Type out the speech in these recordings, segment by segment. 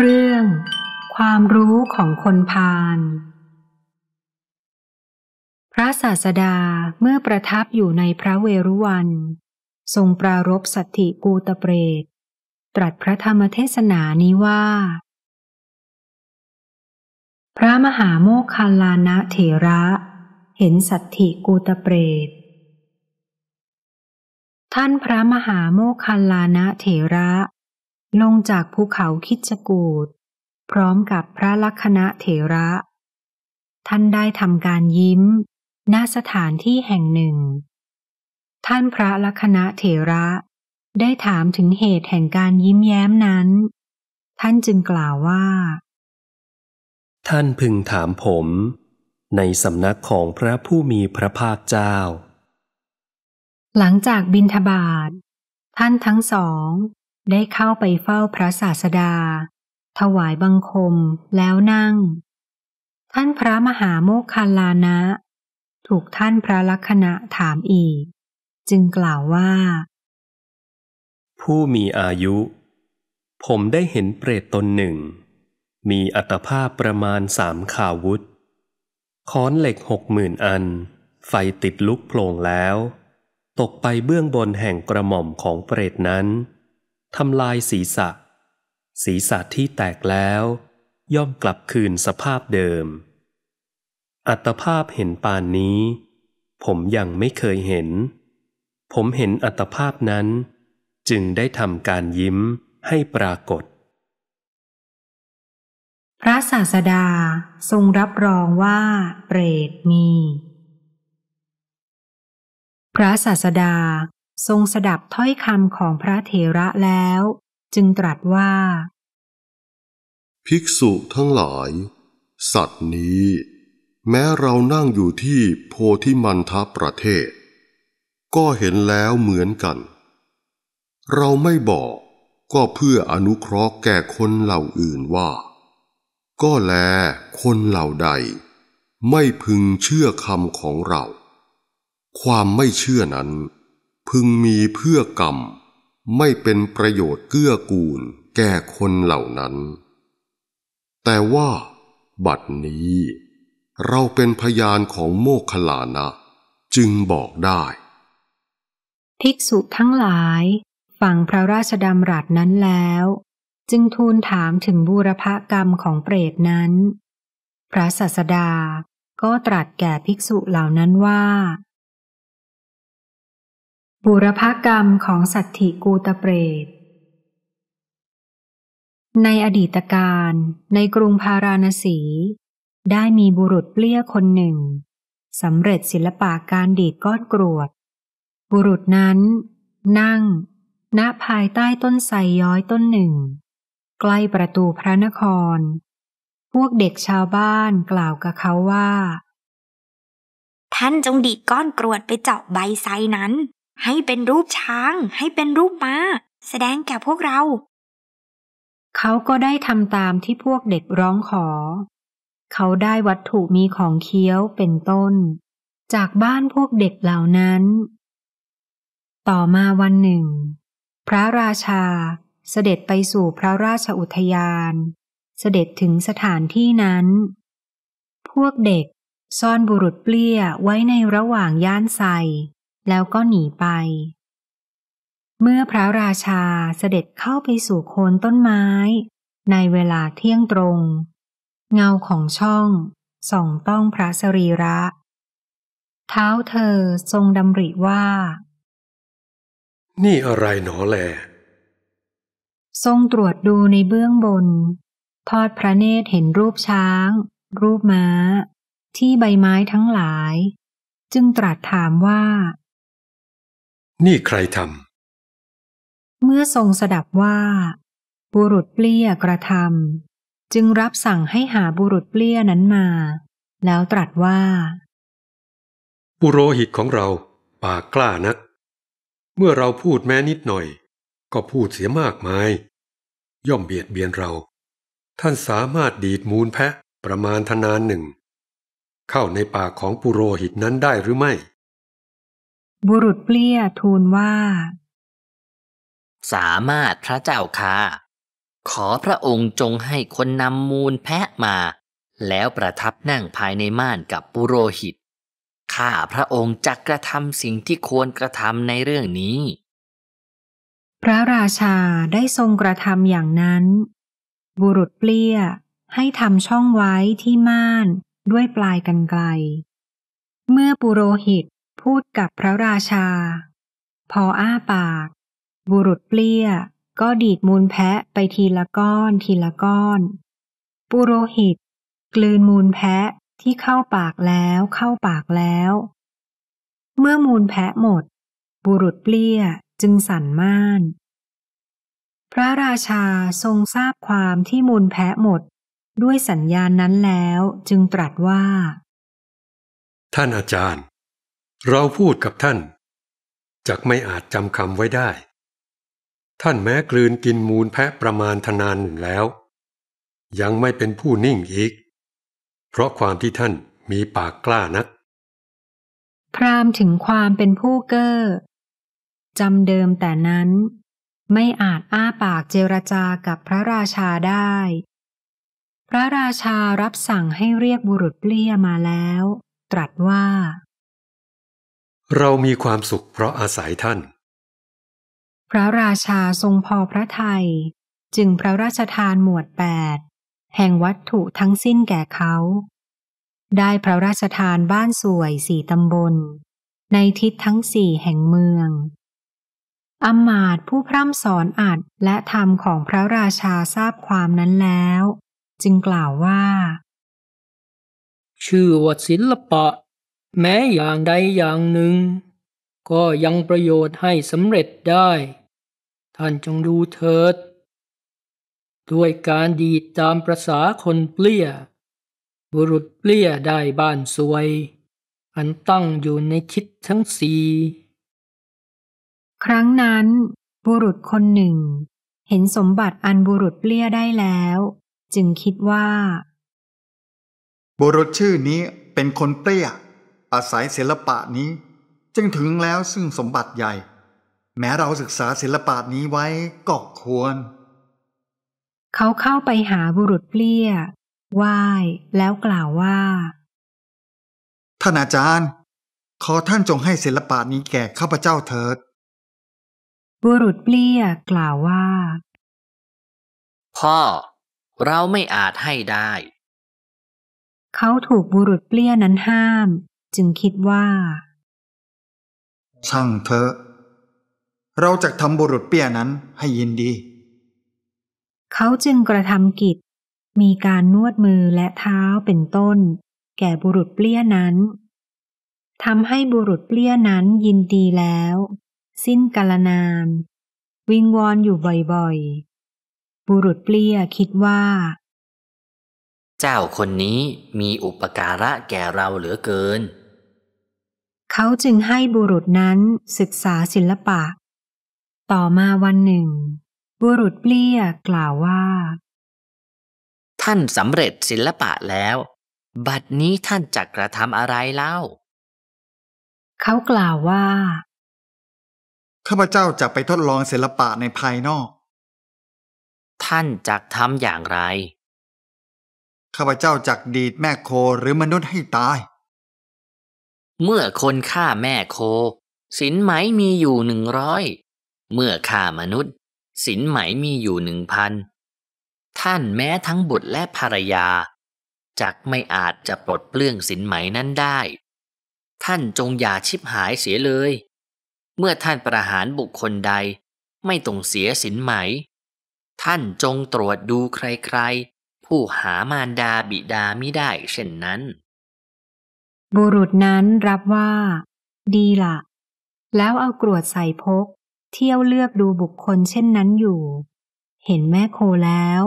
เรื่องความรู้ของคนพาลพระศาสดาเมื่อประทับอยู่ในพระเวรุวัน ทรงปรารบสัตถิกูตเปรตตรัสพระธรรมเทศนานี้ว่า พระมหาโมคคัลลานะเถระ เห็นสัตถิกูตเปรตท่านพระมหาโมคคัลลานะเถระลงจากภูเขาคิจกูดพร้อมกับพระลักษณะเถระ ท่านได้ทำการยิ้มณสถานที่แห่งหนึ่ง ท่านพระลักษณะเถระได้ถามถึงเหตุแห่งการยิ้มแย้มนั้น ท่านจึงกล่าวว่า ท่านพึงถามผม ในสำนักของพระผู้มีพระภาคเจ้า หลังจากบินทบาท ท่านทั้งสองได้เข้าไปเฝ้าพระศาสดา ถวายบังคมแล้วนั่ง ท่านพระมหาโมคคลานะ ถูกท่านพระลักษณะถามอีก จึงกล่าวว่า ผู้มีอายุ ผมได้เห็นเปรตตนหนึ่ง มีอัตภาพประมาณสามขาวุธ ค้อนเหล็กหกหมื่นอัน ไฟติดลุกโผลงแล้ว ตกไปเบื้องบนแห่งกระหม่อมของเปรตนั้นทำลายศีรษะศีรษะที่แตกแล้ว ย่อมกลับคืนสภาพเดิม อัตภาพเห็นปานนี้ ผมยังไม่เคยเห็น ผมเห็นอัตภาพนั้น จึงได้ทำการยิ้มให้ปรากฏ พระศาสดาทรงรับรองว่า เปรตมี พระศาสดาทรงสดับถ้อยคำของพระเถระแล้ว จึงตรัสว่า ภิกษุทั้งหลาย สัตว์นี้ แม้เรานั่งอยู่ที่โพธิมันทประเทศ ก็เห็นแล้วเหมือนกัน เราไม่บอกก็เพื่ออนุเคราะห์แก่คนเหล่าอื่นว่า ก็แลคนเหล่าใด ไม่พึงเชื่อคำของเรา ความไม่เชื่อนั้นพึงมีเพื่อกรรม ไม่เป็นประโยชน์เกื้อกูลแก่คนเหล่านั้น แต่ว่า บัดนี้ เราเป็นพยานของโมคลานะ จึงบอกได้ ภิกษุทั้งหลายฟังพระราชดำรัสนั้นแล้ว จึงทูลถามถึงบูรพกรรมของเปรตนั้น พระศาสดาก็ตรัสแก่ภิกษุเหล่านั้นว่าบุรพกรรมของสัตถิกูตเปรตในอดีตการในกรุงพาราณสี ได้มีบุรุษเปลี้ยคนหนึ่งสำเร็จศิลปะการดีดก้อนกรวด บุรุษนั้น นั่งณภายใต้ต้นไทรย้อยต้นหนึ่ง ใกล้ประตูพระนคร พวกเด็กชาวบ้านกล่าวกับเขาว่า ท่านจงดีดก้อนกรวดไปเจาะใบไทรนั้นให้เป็นรูปช้างให้เป็นรูปม้า แสดงแก่พวกเรา เขาก็ได้ทำตามที่พวกเด็กร้องขอ เขาได้วัตถุมีของเคี้ยวเป็นต้น จากบ้านพวกเด็กเหล่านั้น ต่อมาวันหนึ่ง พระราชาเสด็จไปสู่พระราชอุทยาน เสด็จถึงสถานที่นั้น พวกเด็กซ่อนบุรุษเปลี้ยไว้ในระหว่างย่านใสแล้วก็หนีไป เมื่อพระราชาเสด็จเข้าไปสู่โคนต้นไม้ ในเวลาเที่ยงตรง เงาของช่องส่องต้องพระสรีระ เท้าเธอทรงดำริว่า นี่อะไรหนอแล ทรงตรวจดูในเบื้องบน ทอดพระเนตรเห็นรูปช้าง รูปม้า ที่ใบไม้ทั้งหลาย จึงตรัสถามว่านี่ใครทำ เมื่อทรงสดับว่า บุรุษเปลี้ยกระทำจึงรับสั่งให้หาบุรุษเปลี้ยนั้นมา แล้วตรัสว่า ปุโรหิตของเราปากกล้านัก เมื่อเราพูดแม้นิดหน่อย ก็พูดเสียมากมายย่อมเบียดเบียนเรา ท่านสามารถดีดมูลแพะประมาณทนานหนึ่งเข้าในปากของปุโรหิตนั้นได้หรือไม่บุรุษเปลี้ยทูลว่า สามารถพระเจ้าค่ะขอพระองค์จงให้คนนำมูลแพะมา แล้วประทับนั่งภายในม่านกับปุโรหิต ข้าพระองค์จักกระทำสิ่งที่ควรกระทำในเรื่องนี้ พระราชาได้ทรงกระทำอย่างนั้น บุรุษเปลี้ยให้ทำช่องไว้ที่ม่านด้วยปลายกันไกลเมื่อปุโรหิตพูดกับพระราชา พออ้าปาก บุรุษเปลี้ยก็ดีดมูลแพะไปทีละก้อนทีละก้อน ปุโรหิต กลืนมูลแพะที่เข้าปากแล้วเข้าปากแล้ว เมื่อมูลแพะหมด บุรุษเปลี้ยจึงสั่นม่านพระราชาทรงทราบความที่มูลแพะหมด ด้วยสัญญาณนั้นแล้วจึงตรัสว่าท่านอาจารย์เราพูดกับท่านจักไม่อาจจำคำไว้ได้ ท่านแม้กลืนกินมูลแพะประมาณทนานหนึ่งแล้ว ยังไม่เป็นผู้นิ่งอีก เพราะความที่ท่านมีปากกล้านัก พรามถึงความเป็นผู้เก้อจำเดิมแต่นั้นไม่อาจอ้าปากเจรจากับพระราชาได้ พระราชารับสั่งให้เรียกบุรุษเปลี่ยมาแล้ว ตรัสว่าเรามีความสุขเพราะอาศัยท่าน พระราชาทรงพอพระทยัยจึงพระราชทานหมวดแปดแห่งวัตถุทั้งสิ้นแก่เขา ได้พระราชทานบ้านสวยสี่ตำบล ในทิศทั้งสี่แห่งเมืองอมาตผู้พร่ำสอนอัดและธรรมของพระราชาทราบความนั้นแล้ว จึงกล่าวว่า ชื่อวศิลปะแม้อย่างใดอย่างหนึ่ง ก็ยังประโยชน์ให้สำเร็จได้ ท่านจงดูเถิด ด้วยการดีดตามประษาคนเปลี้ย บุรุษเปลี้ยได้บ้านสวยอันตั้งอยู่ในทิศทั้งสี่ครั้งนั้น บุรุษคนหนึ่ง เห็นสมบัติอันบุรุษเปลี้ยได้แล้ว จึงคิดว่า บุรุษชื่อนี้เป็นคนเปรี้ยอาศัยศิลปะนี้จึงถึงแล้วซึ่งสมบัติใหญ่ แม้เราศึกษาศิลปะนี้ไว้ก็ควร เขาเข้าไปหาบุรุษเปลี้ยไหว้แล้วกล่าวว่าท่านอาจารย์ ขอท่านจงให้ศิลปะนี้แก่ข้าพเจ้าเถิด บุรุษเปลี้ยกล่าวว่า พ่อเราไม่อาจให้ได้ เขาถูกบุรุษเปลี้ยนั้นห้ามจึงคิดว่า ช่างเถอะ เราจะทำบุรุษเปี้ยนั้นให้ยินดี เขาจึงกระทำกิจ มีการนวดมือและเท้าเป็นต้น แก่บุรุษเปี้ยนั้นทำให้บุรุษเปี้ยนั้นยินดีแล้ว สิ้นกาลนาน วิงวอนอยู่บ่อยๆ บุรุษเปี้ยคิดว่า เจ้าคนนี้มีอุปการะแก่เราเหลือเกินเขาจึงให้บุรุษนั้นศึกษาศิลปะ ต่อมาวันหนึ่ง บุรุษเปลี้ยกล่าวว่า ท่านสำเร็จศิลปะแล้ว บัดนี้ท่านจะกระทำอะไรเล่า เขากล่าวว่า ข้าพเจ้าจะไปทดลองศิลปะในภายนอก ท่านจะทำอย่างไร ข้าพเจ้าจะดีดแม่โคหรือมนุษย์ให้ตายเมื่อคนฆ่าแม่โคสินไหมมีอยู่หนึ่งร้อย เมื่อฆ่ามนุษย์สินไหมมีอยู่หนึ่งพัน ท่านแม้ทั้งบุตรและภรรยา จักไม่อาจจะปลดเปลื้องสินไหมนั้นได้ ท่านจงอย่าชิบหายเสียเลย เมื่อท่านประหารบุคคลใดไม่ต้องเสียสินไหม ท่านจงตรวจดูใครๆ ผู้หามารดาบิดามิได้เช่นนั้นบุรุษนั้นรับว่าดีละแล้วเอากรวดใส่พกเที่ยวเลือกดูบุคคลเช่นนั้นอยู่ เห็นแม่โคแล้ว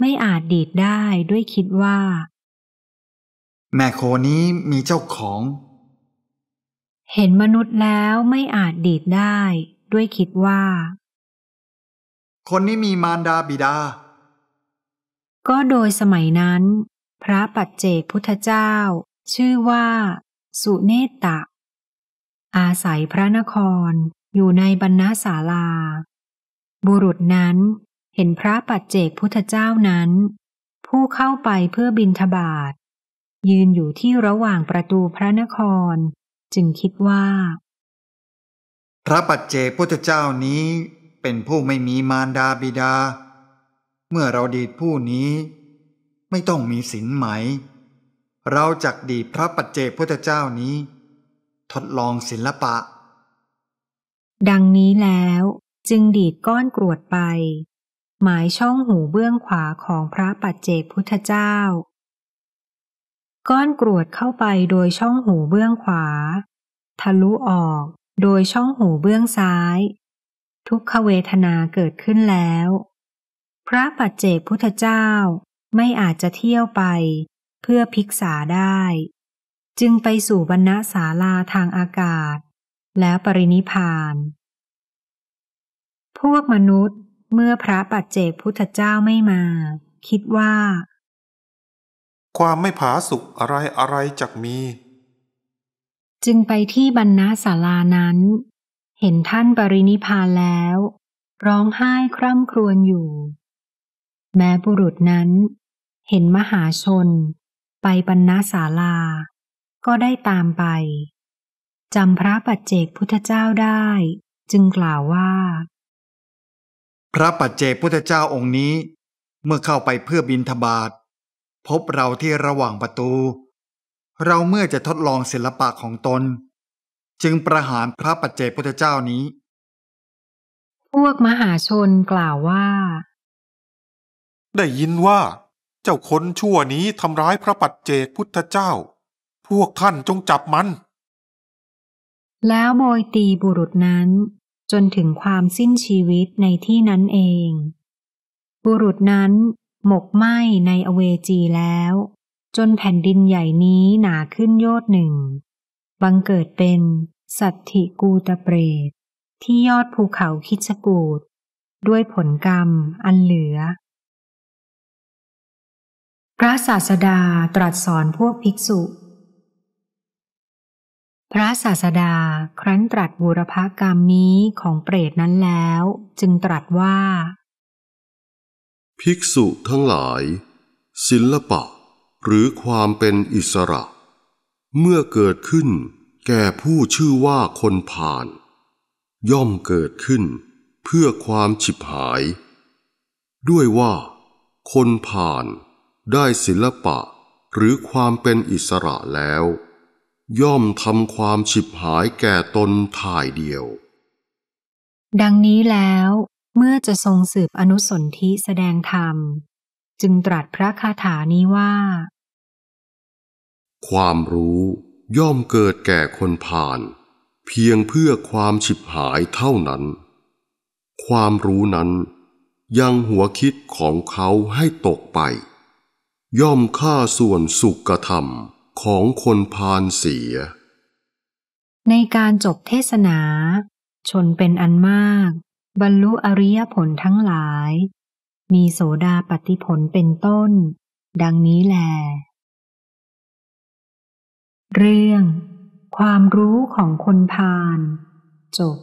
ไม่อาจดีดได้ด้วยคิดว่า แม่โคนี้มีเจ้าของ เห็นมนุษย์แล้วไม่อาจดีดได้ด้วยคิดว่า คนนี้มีมารดาบิดา ก็โดยสมัยนั้น พระปัจเจกพุทธเจ้าชื่อว่า สุเนตตะอาศัยพระนครอยู่ในบรรณาศาลา บุรุษนั้น เห็นพระปัจเจกพุทธเจ้านั้น ผู้เข้าไปเพื่อบินทบาทยืนอยู่ที่ระหว่างประตูพระนคร จึงคิดว่า พระปัจเจกพุทธเจ้านี้เป็นผู้ไม่มีมารดาบิดา เมื่อเราดีดผู้นี้ไม่ต้องมีศีลไหมเราจักดีพระปัจเจกพุทธเจ้านี้ ทดลองศิลปะ ดังนี้แล้วจึงดีดก้อนกรวดไป หมายช่องหูเบื้องขวาของพระปัจเจกพุทธเจ้า ก้อนกรวดเข้าไปโดยช่องหูเบื้องขวา ทะลุออกโดยช่องหูเบื้องซ้าย ทุกขเวทนาเกิดขึ้นแล้ว พระปัจเจกพุทธเจ้าไม่อาจจะเที่ยวไปเพื่อภิกษาได้ จึงไปสู่บรรณศาลาทางอากาศ แล้วปรินิพาน พวกมนุษย์เมื่อพระปัจเจกพุทธเจ้าไม่มา คิดว่า ความไม่ผาสุกอะไรอะไรจักมี จึงไปที่บรรณศาลานั้น เห็นท่านปรินิพานแล้ว ร้องไห้คร่ำครวญอยู่ แม้บุรุษนั้น เห็นมหาชนไปบรรณศาลาก็ได้ตามไปจำพระปัจเจกพุทธเจ้าได้ จึงกล่าวว่า พระปัจเจกพุทธเจ้าองค์นี้ เมื่อเข้าไปเพื่อบินทบาท พบเราที่ระหว่างประตู เราเมื่อจะทดลองศิลปะของตน จึงประหารพระปัจเจกพุทธเจ้านี้ พวกมหาชนกล่าวว่า ได้ยินว่าเจ้าคนชั่วนี้ทำร้ายพระปัจเจกพุทธเจ้า พวกท่านจงจับมัน แล้วโบยตีบุรุษนั้น จนถึงความสิ้นชีวิตในที่นั้นเอง บุรุษนั้นหมกไหมในอเวจีแล้ว จนแผ่นดินใหญ่นี้หนาขึ้นโยดหนึ่ง บังเกิดเป็นสัตถิกูตเปรต ที่ยอดภูเขาคิชกูดด้วยผลกรรมอันเหลือพระศาสดาตรัสสอนพวกภิกษุ พระศาสดาครั้นตรัสบูรพกรรมนี้ของเปรตนั้นแล้ว จึงตรัสว่า ภิกษุทั้งหลาย ศิลปะ หรือความเป็นอิสระ เมื่อเกิดขึ้น แก่ผู้ชื่อว่าคนผ่าน ย่อมเกิดขึ้นเพื่อความฉิบหาย ด้วยว่าคนผ่านได้ศิลปะหรือความเป็นอิสระแล้ว ย่อมทำความฉิบหายแก่ตนถ่ายเดียว ดังนี้แล้ว เมื่อจะทรงสืบอนุสนธิแสดงธรรม จึงตรัสพระคาถานี้ว่า ความรู้ย่อมเกิดแก่คนผ่าน เพียงเพื่อความฉิบหายเท่านั้น ความรู้นั้น ยังหัวคิดของเขาให้ตกไปย่อมฆ่าส่วนสุขธรรมของคนพาลเสีย ในการจบเทศนา ชนเป็นอันมาก บรรลุอริยผลทั้งหลาย มีโสดาปฏิผลเป็นต้น ดังนี้แล เรื่อง ความรู้ของคนพาลจบ